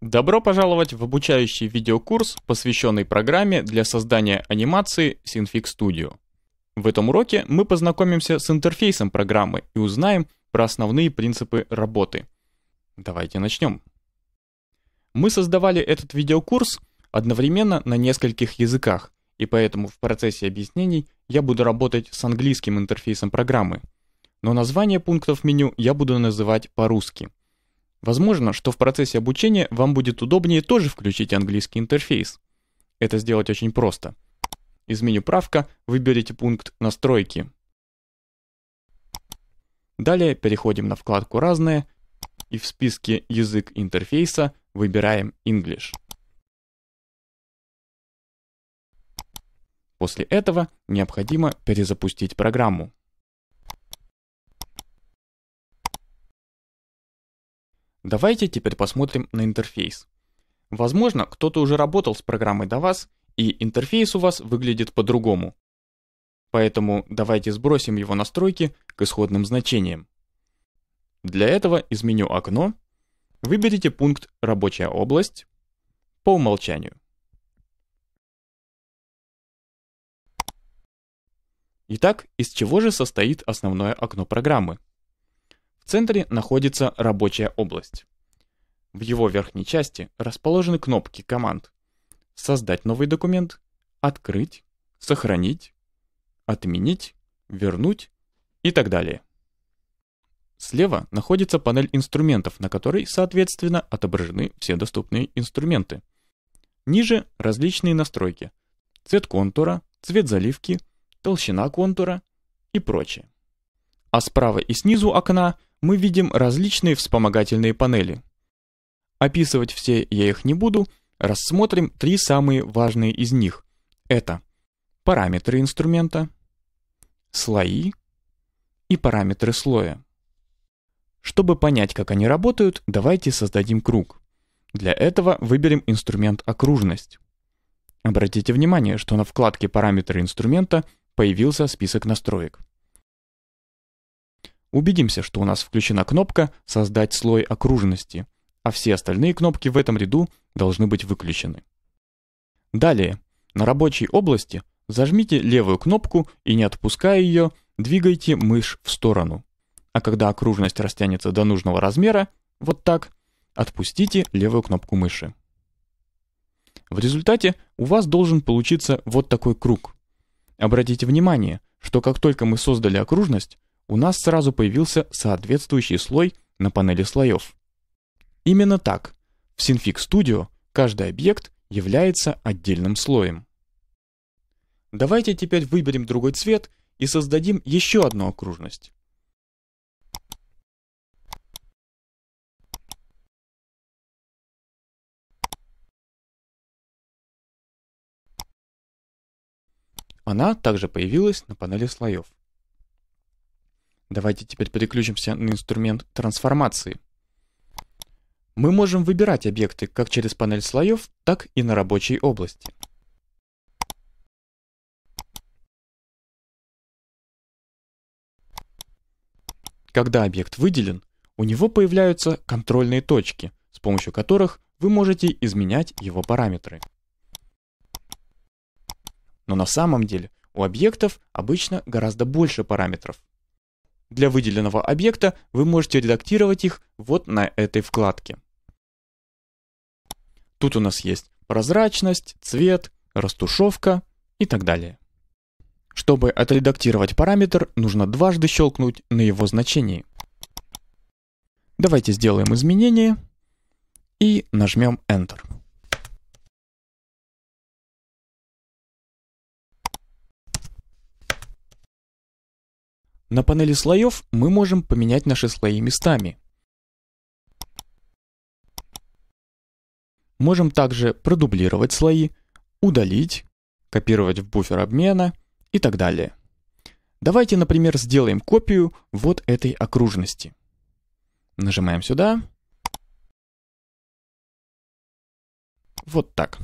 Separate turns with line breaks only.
Добро пожаловать в обучающий видеокурс, посвященный программе для создания анимации Synfix Studio. В этом уроке мы познакомимся с интерфейсом программы и узнаем про основные принципы работы. Давайте начнем. Мы создавали этот видеокурс одновременно на нескольких языках, и поэтому в процессе объяснений я буду работать с английским интерфейсом программы. Но название пунктов меню я буду называть по-русски – Возможно, что в процессе обучения вам будет удобнее тоже включить английский интерфейс. Это сделать очень просто. Из меню «Правка» выберите пункт «Настройки». Далее переходим на вкладку «Разные» и в списке «Язык интерфейса» выбираем «English». После этого необходимо перезапустить программу. Давайте теперь посмотрим на интерфейс. Возможно, кто-то уже работал с программой до вас, и интерфейс у вас выглядит по-другому. Поэтому давайте сбросим его настройки к исходным значениям. Для этого из меню «Окно» выберите пункт «Рабочая область» по умолчанию. Итак, из чего же состоит основное окно программы? В центре находится рабочая область. В его верхней части расположены кнопки команд «Создать новый документ», «Открыть», «Сохранить», «Отменить», «Вернуть» и так далее. Слева находится панель инструментов, на которой, соответственно, отображены все доступные инструменты. Ниже различные настройки. Цвет контура, цвет заливки, толщина контура и прочее. А справа и снизу окна – мы видим различные вспомогательные панели. Описывать все я их не буду, рассмотрим три самые важные из них. Это параметры инструмента, слои и параметры слоя. Чтобы понять, как они работают, давайте создадим круг. Для этого выберем инструмент «Окружность». Обратите внимание, что на вкладке «Параметры инструмента» появился список настроек. Убедимся, что у нас включена кнопка «Создать слой окружности», а все остальные кнопки в этом ряду должны быть выключены. Далее, на рабочей области зажмите левую кнопку и, не отпуская ее, двигайте мышь в сторону. А когда окружность растянется до нужного размера, вот так, отпустите левую кнопку мыши. В результате у вас должен получиться вот такой круг. Обратите внимание, что как только мы создали окружность, у нас сразу появился соответствующий слой на панели слоев. Именно так. В Synfig Studio каждый объект является отдельным слоем. Давайте теперь выберем другой цвет и создадим еще одну окружность.
Она также появилась
на панели слоев. Давайте теперь переключимся на инструмент трансформации. Мы можем выбирать объекты как через панель слоев, так и на рабочей области. Когда объект выделен, у него появляются контрольные точки, с помощью которых вы можете изменять его параметры. Но на самом деле у объектов обычно гораздо больше параметров, для выделенного объекта вы можете редактировать их вот на этой вкладке. Тут у нас есть прозрачность, цвет, растушевка и так далее. Чтобы отредактировать параметр, нужно дважды щелкнуть на его значении. Давайте сделаем изменение и нажмем Enter.
На панели слоев мы можем поменять наши слои местами.
Можем также продублировать слои, удалить, копировать в буфер обмена и так далее. Давайте, например, сделаем копию вот этой окружности. Нажимаем сюда. Вот
так.